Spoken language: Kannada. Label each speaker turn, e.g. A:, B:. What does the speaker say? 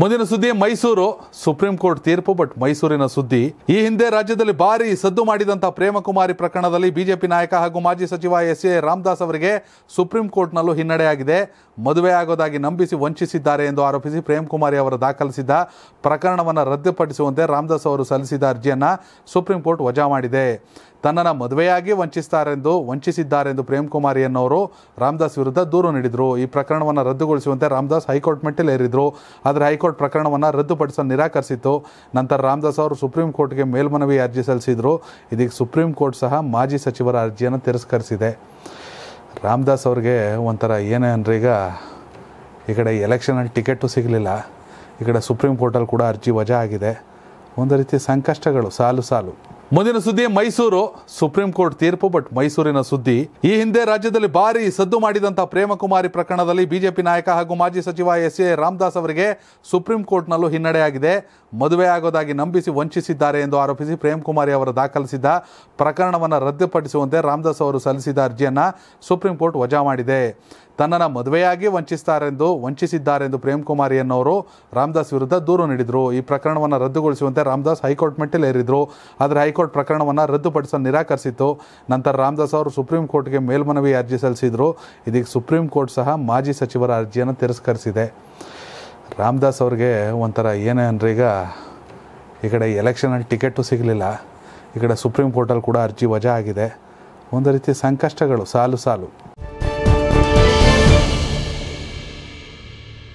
A: ಮುಂದಿನ ಸುದ್ದಿ ಮೈಸೂರು ಸುಪ್ರೀಂ ಕೋರ್ಟ್ ತೀರ್ಪು ಬಟ್ ಮೈಸೂರಿನ ಸುದ್ದಿ ಈ ಹಿಂದೆ ರಾಜ್ಯದಲ್ಲಿ ಭಾರಿ ಸದ್ದು ಮಾಡಿದಂತಹ ಪ್ರೇಮಕುಮಾರಿ ಪ್ರಕರಣದಲ್ಲಿ ಬಿಜೆಪಿ ನಾಯಕ ಹಾಗೂ ಮಾಜಿ ಸಚಿವ ಎಸ್ ಎ ರಾಮದಾಸ್ ಅವರಿಗೆ ಸುಪ್ರೀಂ ಕೋರ್ಟ್ನಲ್ಲೂ ಹಿನ್ನಡೆಯಾಗಿದೆ ಮದುವೆ ಆಗೋದಾಗಿ ನಂಬಿಸಿ ವಂಚಿಸಿದ್ದಾರೆ ಎಂದು ಆರೋಪಿಸಿ ಪ್ರೇಮ್ ಕುಮಾರಿ ಅವರು ದಾಖಲಿಸಿದ್ದ ಪ್ರಕರಣವನ್ನು ರದ್ದುಪಡಿಸುವಂತೆ ರಾಮದಾಸ್ ಅವರು ಸಲ್ಲಿಸಿದ ಅರ್ಜಿಯನ್ನು ಸುಪ್ರೀಂ ಕೋರ್ಟ್ ವಜಾ ಮಾಡಿದೆ ತನ್ನನ್ನು ಮದುವೆಯಾಗಿ ವಂಚಿಸ್ತಾರೆಂದು ವಂಚಿಸಿದ್ದಾರೆಂದು ಪ್ರೇಮ್ ಕುಮಾರಿ ಅನ್ನೋರು ರಾಮದಾಸ್ ವಿರುದ್ಧ ದೂರು ನೀಡಿದರು ಈ ಪ್ರಕರಣವನ್ನು ರದ್ದುಗೊಳಿಸುವಂತೆ ರಾಮದಾಸ್ ಹೈಕೋರ್ಟ್ ಮೆಟ್ಟಿಲೇರಿದ್ರು ಆದರೆ ಹೈಕೋರ್ಟ್ ಪ್ರಕರಣವನ್ನು ರದ್ದುಪಡಿಸಲು ನಿರಾಕರಿಸಿತ್ತು ನಂತರ ರಾಮದಾಸ್ ಅವರು ಸುಪ್ರೀಂ ಕೋರ್ಟ್ಗೆ ಮೇಲ್ಮನವಿ ಅರ್ಜಿ ಸಲ್ಲಿಸಿದರು ಇದೀಗ ಸುಪ್ರೀಂ ಕೋರ್ಟ್ ಸಹ ಮಾಜಿ ಸಚಿವರ ಅರ್ಜಿಯನ್ನು ತಿರಸ್ಕರಿಸಿದೆ ರಾಮದಾಸ್ ಅವ್ರಿಗೆ ಒಂಥರ ಏನೇ ಅಂದರೆ ಈಗ ಈ ಕಡೆ ಎಲೆಕ್ಷನಲ್ಲಿ ಟಿಕೆಟು ಸಿಗಲಿಲ್ಲ ಈ ಕಡೆ ಸುಪ್ರೀಂ ಕೋರ್ಟಲ್ಲಿ ಕೂಡ ಅರ್ಜಿ ವಜಾ ಆಗಿದೆ ಒಂದು ರೀತಿ ಸಂಕಷ್ಟಗಳು ಸಾಲು ಸಾಲು ಮುಂದಿನ ಸುದ್ದಿ ಮೈಸೂರು ಸುಪ್ರೀಂ ಕೋರ್ಟ್ ತೀರ್ಪು ಬಟ್ ಮೈಸೂರಿನ ಸುದ್ದಿ ಈ ಹಿಂದೆ ರಾಜ್ಯದಲ್ಲಿ ಭಾರಿ ಸದ್ದು ಮಾಡಿದಂತಹ ಪ್ರೇಮಕುಮಾರಿ ಪ್ರಕರಣದಲ್ಲಿ ಬಿಜೆಪಿ ನಾಯಕ ಹಾಗೂ ಮಾಜಿ ಸಚಿವ ಎಸ್ ಎ ರಾಮದಾಸ್ ಅವರಿಗೆ ಸುಪ್ರೀಂ ಕೋರ್ಟ್ನಲ್ಲೂ ಹಿನ್ನಡೆಯಾಗಿದೆ ಮದುವೆ ಆಗೋದಾಗಿ ನಂಬಿಸಿ ವಂಚಿಸಿದ್ದಾರೆ ಎಂದು ಆರೋಪಿಸಿ ಪ್ರೇಮ್ ಕುಮಾರಿ ಅವರು ದಾಖಲಿಸಿದ್ದ ಪ್ರಕರಣವನ್ನು ರದ್ದುಪಡಿಸುವಂತೆ ರಾಮದಾಸ್ ಅವರು ಸಲ್ಲಿಸಿದ ಅರ್ಜಿಯನ್ನು ಸುಪ್ರೀಂ ಕೋರ್ಟ್ ವಜಾ ಮಾಡಿದೆ ತನ್ನನ್ನು ಮದುವೆಯಾಗಿ ವಂಚಿಸ್ತಾರೆಂದು ವಂಚಿಸಿದ್ದಾರೆಂದು ಪ್ರೇಮ್ ಕುಮಾರಿ ಅನ್ನೋರು ರಾಮದಾಸ್ ವಿರುದ್ಧ ದೂರು ನೀಡಿದರು ಈ ಪ್ರಕರಣವನ್ನು ರದ್ದುಗೊಳಿಸುವಂತೆ ರಾಮದಾಸ್ ಹೈಕೋರ್ಟ್ ಮೆಟ್ಟಿಲೇರಿದರು ಆದರೆ ಹೈಕೋರ್ಟ್ ಪ್ರಕರಣವನ್ನು ರದ್ದುಪಡಿಸಲು ನಿರಾಕರಿಸಿತ್ತು ನಂತರ ರಾಮದಾಸ್ ಅವರು ಸುಪ್ರೀಂ ಕೋರ್ಟ್ಗೆ ಮೇಲ್ಮನವಿ ಅರ್ಜಿ ಸಲ್ಲಿಸಿದರು ಇದೀಗ ಸುಪ್ರೀಂ ಕೋರ್ಟ್ ಸಹ ಮಾಜಿ ಸಚಿವರ ಅರ್ಜಿಯನ್ನು ತಿರಸ್ಕರಿಸಿದೆ ರಾಮದಾಸ್ ಅವ್ರಿಗೆ ಒಂಥರ ಏನೇ ಅಂದರೆ ಈಗ ಈ ಕಡೆ ಎಲೆಕ್ಷನಲ್ಲಿ ಟಿಕೆಟು ಸಿಗಲಿಲ್ಲ ಈ ಕಡೆ ಸುಪ್ರೀಂ ಕೋರ್ಟಲ್ಲಿ ಕೂಡ ಅರ್ಜಿ ವಜಾ ಆಗಿದೆ ಒಂದು ರೀತಿ ಸಂಕಷ್ಟಗಳು ಸಾಲು ಸಾಲು